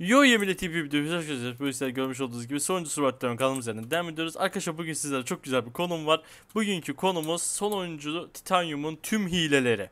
Yo yeminle tipi bir videomuza Bu işler görmüş olduğunuz gibi sonuncu Survivor'dan kanalımız üzerinden devam ediyoruz. Arkadaşlar bugün sizlere çok güzel bir konum var. Bugünkü konumuz sonuncu titanyumun tüm hileleri.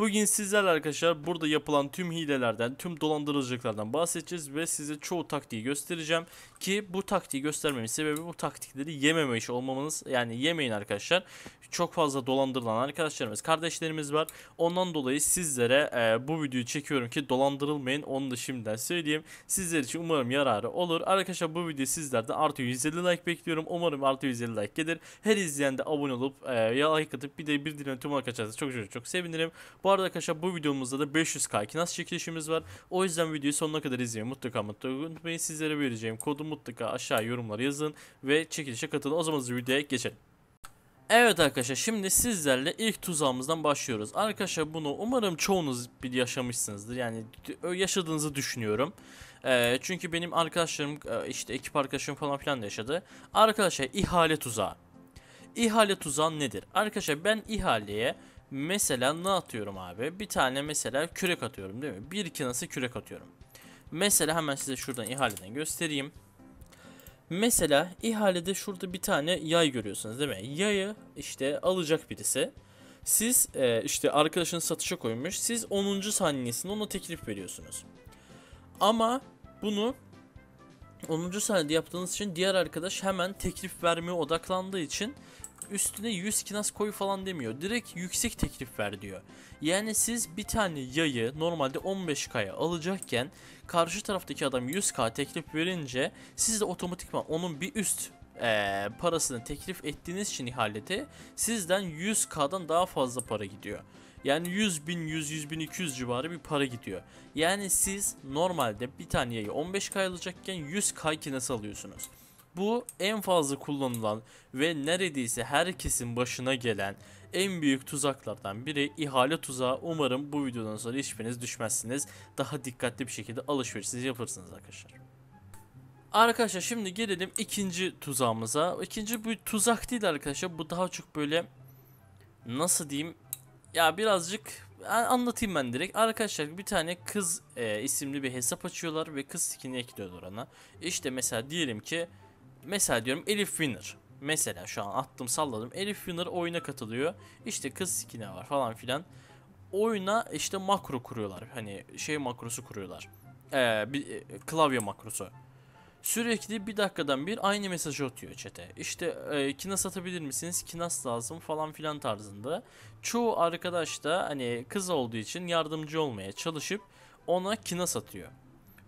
Bugün sizler arkadaşlar burada yapılan tüm hilelerden, tüm dolandırıcılıklardan bahsedeceğiz ve size çoğu taktiği göstereceğim. Ki bu taktiği göstermemin sebebi bu taktikleri yememiş olmamanız yani yemeyin arkadaşlar. Çok fazla dolandırılan arkadaşlarımız, kardeşlerimiz var. Ondan dolayı sizlere e, bu videoyu çekiyorum ki dolandırılmayın onu da şimdiden söyleyeyim. Sizler için umarım yararı olur. Arkadaşlar bu video sizlerden artı 150 like bekliyorum. Umarım artı 150 like gelir. Her izleyen de abone olup e, ya like atıp bir de bir dilim tüm arkadaşlarınızı çok çok çok sevinirim. Bu bu arada arkadaşlar bu videomuzda da 500k nasıl çekilişimiz var. O yüzden videoyu sonuna kadar izleyin. Mutlaka mutlaka unutmayın. Sizlere vereceğim kodu mutlaka aşağı yorumlara yazın ve çekilişe katılın. O zaman videoya geçelim. Evet arkadaşlar şimdi sizlerle ilk tuzağımızdan başlıyoruz. Arkadaşlar bunu umarım çoğunuz bir yaşamışsınızdır. Yani yaşadığınızı düşünüyorum. E, çünkü benim arkadaşlarım e, işte ekip arkadaşım falan filan da yaşadı. Arkadaşlar ihale tuzağı. İhale tuzağı nedir? Arkadaşlar ben ihaleye Mesela ne atıyorum abi? Bir tane mesela kürek atıyorum değil mi? Bir iki nasıl kürek atıyorum. Mesela hemen size şuradan ihaleden göstereyim. Mesela ihalede şurada bir tane yay görüyorsunuz değil mi? Yayı işte alacak birisi. Siz e, işte arkadaşınız satışa koymuş. Siz 10. saniyesinde ona teklif veriyorsunuz. Ama bunu 10. senede yaptığınız için diğer arkadaş hemen teklif vermeye odaklandığı için üstüne 100 kinas koy falan demiyor. Direkt yüksek teklif ver diyor. Yani siz bir tane yayı normalde 15 kaya alacakken karşı taraftaki adam 100k teklif verince siz de otomatikman onun bir üst e, parasını teklif ettiğiniz için ihalete sizden 100k'dan daha fazla para gidiyor. Yani 100 bin 100 100 bin 200 civarı bir para gidiyor. Yani siz normalde bir tane yayı 15k alacakken 100k kinesi alıyorsunuz. Bu en fazla kullanılan ve neredeyse herkesin başına gelen en büyük tuzaklardan biri ihale tuzağı. Umarım bu videodan sonra hiçbiriniz düşmezsiniz. Daha dikkatli bir şekilde alışverişinizi yaparsınız arkadaşlar. Arkadaşlar şimdi gelelim ikinci tuzağımıza. İkinci bu tuzak değil arkadaşlar. Bu daha çok böyle nasıl diyeyim ya birazcık anlatayım ben direkt. Arkadaşlar bir tane kız e, isimli bir hesap açıyorlar ve kız skin'i ekliyorlar ona. İşte mesela diyelim ki mesela diyorum Elif Winner. Mesela şu an attım salladım. Elif Winner oyuna katılıyor. İşte kız skin'i var falan filan. Oyuna işte makro kuruyorlar. Hani şey makrosu kuruyorlar. Ee, bir, e, klavye makrosu. Sürekli bir dakikadan bir aynı mesaj atıyor çete. İşte e, kinas atabilir misiniz? Kinas lazım falan filan tarzında. Çoğu arkadaş da hani kız olduğu için yardımcı olmaya çalışıp ona kinas atıyor.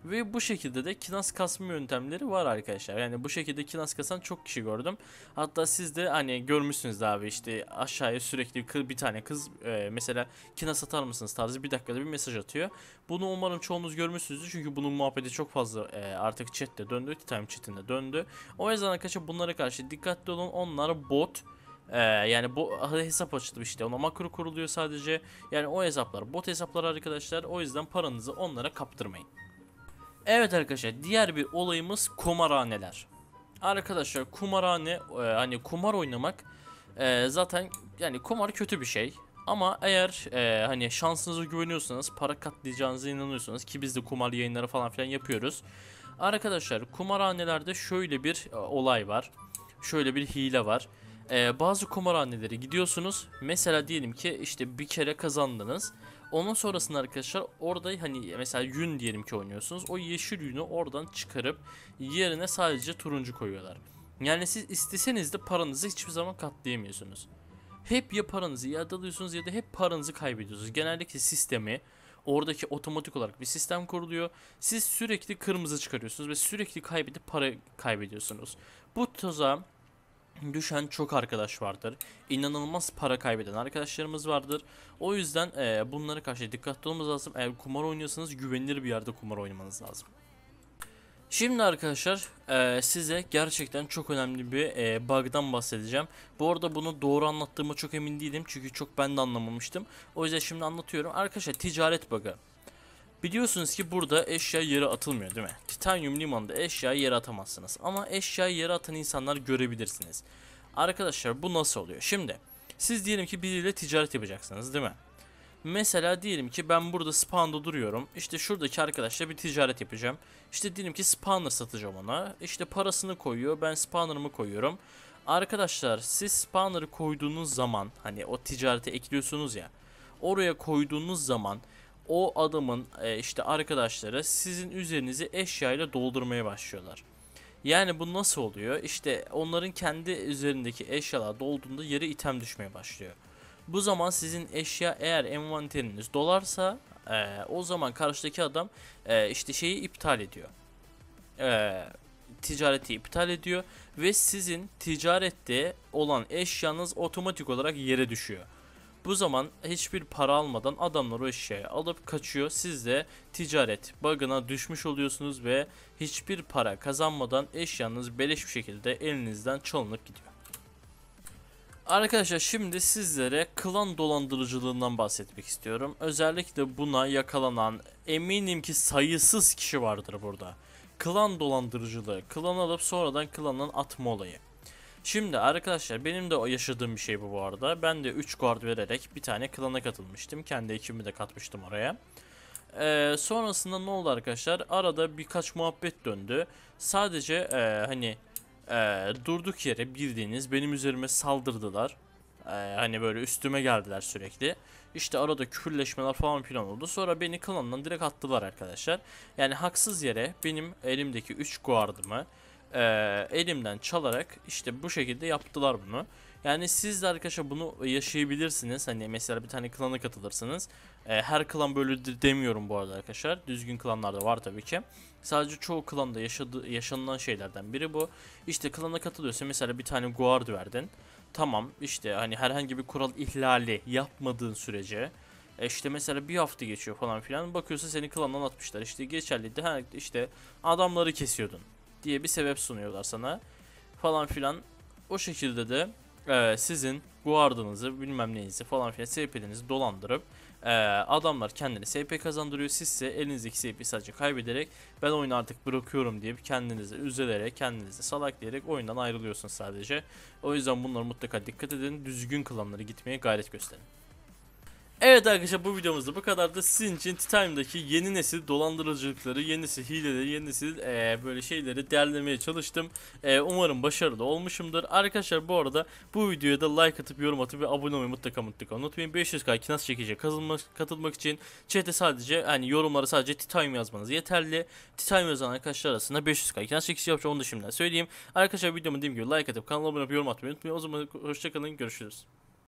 Ve bu şekilde de kinas kasma yöntemleri var arkadaşlar. Yani bu şekilde kinas kasan çok kişi gördüm. Hatta siz de hani görmüşsünüz abi işte aşağıya sürekli bir tane kız e, mesela kinas atar mısınız tarzı bir dakikada bir mesaj atıyor. Bunu umarım çoğunuz görmüşsünüzdür. Çünkü bunun muhabbeti çok fazla e, artık chatte döndü. Time chatinde döndü. O yüzden arkadaşlar bunlara karşı dikkatli olun. Onlar bot. Ee, yani bu hesap açılmış işte ona makro kuruluyor sadece. Yani o hesaplar bot hesaplar arkadaşlar. O yüzden paranızı onlara kaptırmayın. Evet arkadaşlar diğer bir olayımız kumarhaneler. Arkadaşlar kumarhane e, hani kumar oynamak e, zaten yani kumar kötü bir şey. Ama eğer e, hani şansınıza güveniyorsanız para katlayacağınıza inanıyorsanız ki biz de kumar yayınları falan filan yapıyoruz. Arkadaşlar kumarhanelerde şöyle bir e, olay var. Şöyle bir hile var. E, bazı kumarhanelere gidiyorsunuz. Mesela diyelim ki işte bir kere kazandınız. Onun sonrasında arkadaşlar orada hani mesela yün diyelim ki oynuyorsunuz. O yeşil yünü oradan çıkarıp yerine sadece turuncu koyuyorlar. Yani siz isteseniz de paranızı hiçbir zaman katlayamıyorsunuz. Hep ya paranızı iade alıyorsunuz ya da hep paranızı kaybediyorsunuz. Genellikle sistemi oradaki otomatik olarak bir sistem kuruluyor. Siz sürekli kırmızı çıkarıyorsunuz ve sürekli kaybedip para kaybediyorsunuz. Bu tuzağım düşen çok arkadaş vardır. İnanılmaz para kaybeden arkadaşlarımız vardır. O yüzden e, bunlara karşı dikkatli olmamız lazım. Eğer kumar oynuyorsanız güvenilir bir yerde kumar oynamanız lazım. Şimdi arkadaşlar e, size gerçekten çok önemli bir e, bug'dan bahsedeceğim. Bu arada bunu doğru anlattığıma çok emin değilim çünkü çok ben de anlamamıştım. O yüzden şimdi anlatıyorum. Arkadaşlar ticaret bug'ı. Biliyorsunuz ki burada eşya yere atılmıyor değil mi? Titanium limanında eşya yere atamazsınız. Ama eşya yere atan insanlar görebilirsiniz. Arkadaşlar bu nasıl oluyor? Şimdi siz diyelim ki biriyle ticaret yapacaksınız değil mi? Mesela diyelim ki ben burada spawn'da duruyorum. İşte şuradaki arkadaşla bir ticaret yapacağım. İşte diyelim ki spawner satacağım ona. İşte parasını koyuyor. Ben spawner'ımı koyuyorum. Arkadaşlar siz spawner'ı koyduğunuz zaman hani o ticarete ekliyorsunuz ya. Oraya koyduğunuz zaman o adamın e, işte arkadaşları sizin üzerinizi eşyayla doldurmaya başlıyorlar. Yani bu nasıl oluyor? İşte onların kendi üzerindeki eşyalar dolduğunda yere item düşmeye başlıyor. Bu zaman sizin eşya eğer envanteriniz dolarsa e, o zaman karşıdaki adam e, işte şeyi iptal ediyor. E, ticareti iptal ediyor ve sizin ticarette olan eşyanız otomatik olarak yere düşüyor. Bu zaman hiçbir para almadan adamlar o eşyayı alıp kaçıyor. Siz de ticaret bug'ına düşmüş oluyorsunuz ve hiçbir para kazanmadan eşyanız beleş bir şekilde elinizden çalınıp gidiyor. Arkadaşlar şimdi sizlere klan dolandırıcılığından bahsetmek istiyorum. Özellikle buna yakalanan eminim ki sayısız kişi vardır burada. Klan dolandırıcılığı, klan alıp sonradan klanın atma olayı. Şimdi arkadaşlar benim de yaşadığım bir şey bu bu arada. Ben de 3 guard vererek bir tane klana katılmıştım. Kendi ekibimi de katmıştım oraya. Ee, sonrasında ne oldu arkadaşlar? Arada birkaç muhabbet döndü. Sadece e, hani e, durduk yere bildiğiniz benim üzerime saldırdılar. Ee, hani böyle üstüme geldiler sürekli. İşte arada kürleşmeler falan plan oldu. Sonra beni klandan direkt attılar arkadaşlar. Yani haksız yere benim elimdeki 3 guardımı e, elimden çalarak işte bu şekilde yaptılar bunu. Yani siz de arkadaşlar bunu yaşayabilirsiniz. Hani mesela bir tane klana katılırsınız. E, her klan böyle demiyorum bu arada arkadaşlar. Düzgün klanlarda var tabii ki. Sadece çoğu klanda yaşadı, yaşanılan şeylerden biri bu. İşte klana katılıyorsa mesela bir tane guard verdin. Tamam işte hani herhangi bir kural ihlali yapmadığın sürece e işte mesela bir hafta geçiyor falan filan bakıyorsa seni klandan atmışlar işte geçerliydi ha işte adamları kesiyordun diye bir sebep sunuyorlar sana. Falan filan. O şekilde de e, sizin guardınızı bilmem neyinizi falan filan SP'lerinizi dolandırıp e, adamlar kendini SP kazandırıyor. Sizse elinizdeki SP'yi sadece kaybederek ben oyunu artık bırakıyorum diye kendinizi üzülerek kendinizi salak diyerek oyundan ayrılıyorsun sadece. O yüzden bunlara mutlaka dikkat edin. Düzgün klanlara gitmeye gayret gösterin. Evet arkadaşlar bu videomuzda bu kadar da sizin için t Titanium'daki yeni nesil dolandırıcılıkları, yeni nesil hileleri, yeni nesil e, böyle şeyleri değerlemeye çalıştım. E, umarım başarılı olmuşumdur. Arkadaşlar bu arada bu videoya da like atıp yorum atıp ve abone olmayı mutlaka mutlaka unutmayın. 500k nasıl çekecek kazanmak, katılmak için chat'e sadece yani yorumlara sadece T-Time yazmanız yeterli. T-Time yazan arkadaşlar arasında 500k kinas çekici yapacağım onu da şimdiden söyleyeyim. Arkadaşlar videomu dediğim gibi like atıp kanala abone olup yorum atmayı unutmayın. O zaman hoşçakalın görüşürüz.